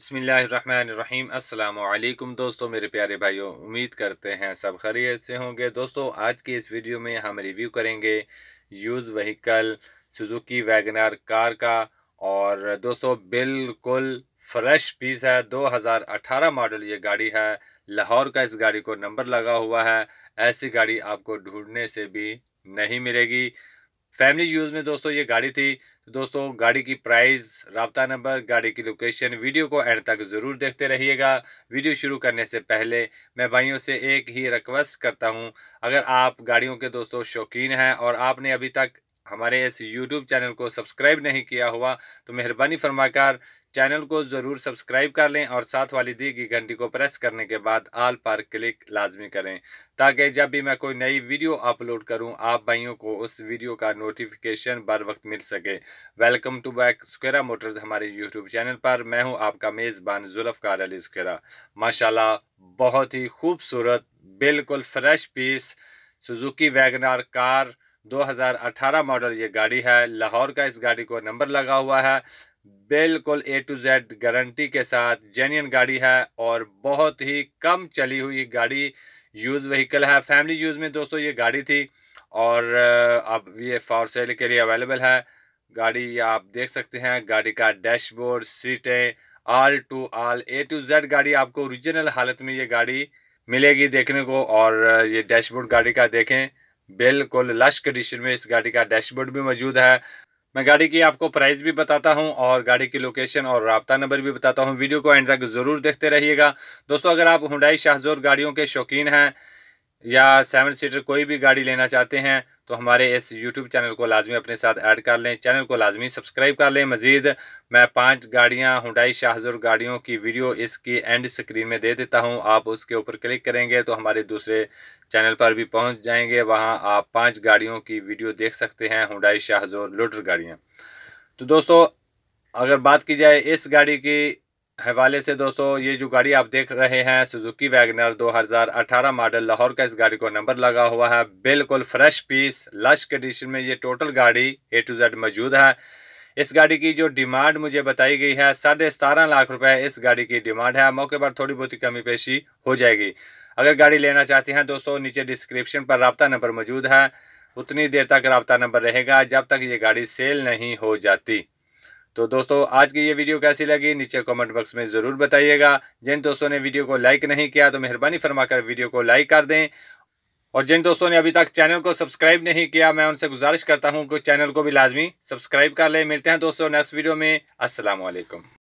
बसमीम् अल्लाम दोस्तों मेरे प्यारे भाइयों उम्मीद करते हैं सब खरीत से होंगे दोस्तों आज की इस वीडियो में हम रिव्यू करेंगे use vehicle Suzuki WagonR car का और दोस्तों बिल्कुल फ्रेश पीस है 2018 मॉडल ये गाड़ी है लाहौर का इस गाड़ी को नंबर लगा हुआ है ऐसी गाड़ी आपको ढूंढने से भी नहीं मिलेगी फैमिली यूज़ में दोस्तों ये गाड़ी थी तो दोस्तों गाड़ी की प्राइस रबता नंबर गाड़ी की लोकेशन वीडियो को एंड तक ज़रूर देखते रहिएगा वीडियो शुरू करने से पहले मैं भाइयों से एक ही रिक्वेस्ट करता हूँ अगर आप गाड़ियों के दोस्तों शौकीन हैं और आपने अभी तक हमारे इस यूट्यूब चैनल को सब्सक्राइब नहीं किया हुआ तो मेहरबानी फरमाकर चैनल को ज़रूर सब्सक्राइब कर लें और साथ वाली दी गई घंटी को प्रेस करने के बाद आल पर क्लिक लाजमी करें ताकि जब भी मैं कोई नई वीडियो अपलोड करूं आप भाइयों को उस वीडियो का नोटिफिकेशन बर वक्त मिल सके वेलकम टू बैक स्क्वेरा मोटर्स हमारे यूट्यूब चैनल पर मैं हूं आपका मेज़बान जुल्फ़ार अली स्क्वेरा माशाला बहुत ही खूबसूरत बिल्कुल fresh piece Suzuki WagonR car 2018 model ये गाड़ी है लाहौर का इस गाड़ी को नंबर लगा हुआ है बिल्कुल ए टू जेड गारंटी के साथ जेन्यन गाड़ी है और बहुत ही कम चली हुई गाड़ी यूज़ व्हीकल है फैमिली यूज़ में दोस्तों ये गाड़ी थी और अब ये फॉर सेल के लिए अवेलेबल है गाड़ी आप देख सकते हैं गाड़ी का डैशबोर्ड सीटें all to all A to Z गाड़ी आपको ओरिजिनल हालत में ये गाड़ी मिलेगी देखने को और ये डैशबोर्ड गाड़ी का देखें बिल्कुल लश कंडीशन में इस गाड़ी का डैशबोर्ड भी मौजूद है मैं गाड़ी की आपको प्राइस भी बताता हूं और गाड़ी की लोकेशन और रबता नंबर भी बताता हूं वीडियो को एंड तक ज़रूर देखते रहिएगा दोस्तों अगर आप हुडाई शाहजोर गाड़ियों के शौकीन हैं या सेवन सीटर कोई भी गाड़ी लेना चाहते हैं तो हमारे इस यूट्यूब चैनल को लाजमी अपने साथ ऐड कर लें चैनल को लाजमी सब्सक्राइब कर लें मज़ीद मैं पांच गाड़ियां हुडाई शाहजुर गाड़ियों की वीडियो इसकी एंड स्क्रीन में दे देता हूं आप उसके ऊपर क्लिक करेंगे तो हमारे दूसरे चैनल पर भी पहुंच जाएंगे वहां आप पांच गाड़ियों की वीडियो देख सकते हैं हुडाई शाहजोर लुटर गाड़ियाँ तो दोस्तों अगर बात की जाए इस गाड़ी की हवाले से दोस्तों ये जो गाड़ी आप देख रहे हैं सुजुकी वैगनर 2018 मॉडल लाहौर का इस गाड़ी को नंबर लगा हुआ है बिल्कुल फ्रेश पीस लश कंडीशन में ये टोटल गाड़ी ए टू जेड मौजूद है इस गाड़ी की जो डिमांड मुझे बताई गई है साढ़े सतारह लाख रुपए इस गाड़ी की डिमांड है मौके पर थोड़ी बहुत कमी पेशी हो जाएगी अगर गाड़ी लेना चाहते हैं दोस्तों नीचे डिस्क्रिप्शन पर रबता नंबर मौजूद है उतनी देर तक रबता नंबर रहेगा जब तक ये गाड़ी सेल नहीं हो जाती तो दोस्तों आज की ये वीडियो कैसी लगी नीचे कमेंट बॉक्स में ज़रूर बताइएगा जिन दोस्तों ने वीडियो को लाइक नहीं किया तो मेहरबानी फरमाकर वीडियो को लाइक कर दें और जिन दोस्तों ने अभी तक चैनल को सब्सक्राइब नहीं किया मैं उनसे गुजारिश करता हूँ कि चैनल को भी लाजमी सब्सक्राइब कर लें मिलते हैं दोस्तों नेक्स्ट वीडियो में असलम